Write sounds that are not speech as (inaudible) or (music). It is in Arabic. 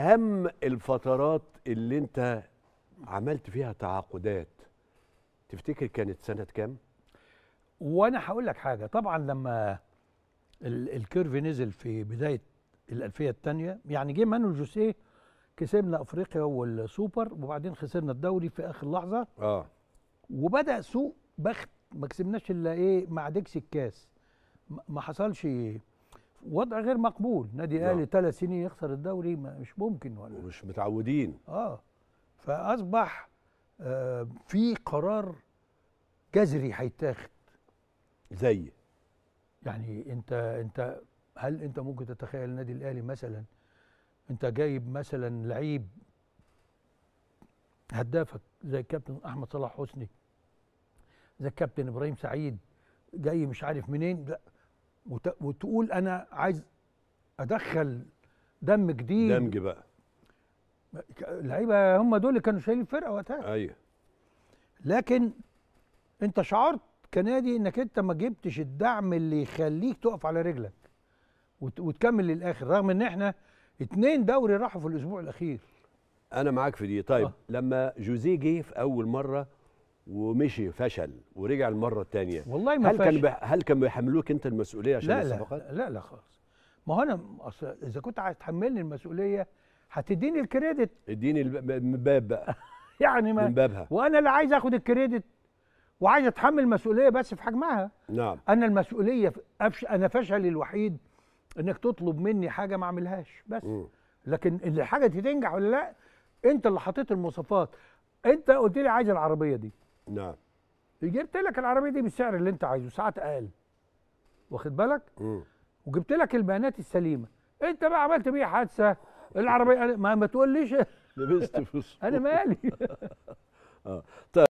اهم الفترات اللي انت عملت فيها تعاقدات تفتكر كانت سنه كام وانا هقول لك حاجه طبعا لما الكيرف نزل في بدايه الالفيه الثانيه يعني جه مانو جوسيه كسبنا افريقيا والسوبر وبعدين خسرنا الدوري في اخر لحظه اه وبدا سوء بخت ما كسبناش الا ايه مع ديكس الكاس ما حصلش وضع غير مقبول نادي الاهلي نعم. ثلاث سنين يخسر الدوري مش ممكن ولا مش متعودين اه فاصبح آه في قرار جذري هيتاخد زي يعني انت انت هل انت ممكن تتخيل النادي الاهلي مثلا انت جايب مثلا لعيب هدافك زي الكابتن احمد صلاح حسني زي الكابتن ابراهيم سعيد جاي مش عارف منين لا وتقول انا عايز ادخل دم جديد دمج بقى اللعيبه هم دول اللي كانوا شايلين الفرقه وقتها ايوه لكن انت شعرت كنادي انك انت ما جبتش الدعم اللي يخليك تقف على رجلك وت... وتكمل للاخر رغم ان احنا اتنين دوري راحوا في الاسبوع الاخير انا معاك في دي طيب آه. لما جوزيه جه في اول مره ومشي فشل ورجع المره الثانيه والله ما هل فشل. كان هل كان بيحملوك انت المسؤوليه عشان لا الصفقات؟ لا لا لا خالص ما هو انا اصل اذا كنت تحملني المسؤوليه هتديني الكريدت اديني من باب بقى (laughs) يعني ما من بابها وانا اللي عايز اخد الكريدت وعايز اتحمل المسؤوليه بس في حجمها نعم انا المسؤوليه أفش انا فشلي الوحيد انك تطلب مني حاجه ما اعملهاش بس م. لكن الحاجه دي تنجح ولا لا انت اللي حطيت المواصفات انت قلت لي عايز العربيه دي نعم جبت لك العربيه دي بالسعر اللي انت عايزه ساعات اقل واخد بالك م. وجبت لك البيانات السليمه انت بقى عملت بيها حادثه العربيه ما, ما تقوليش لبست فلوس (laughs) انا مالي (laughs) اه (laughs)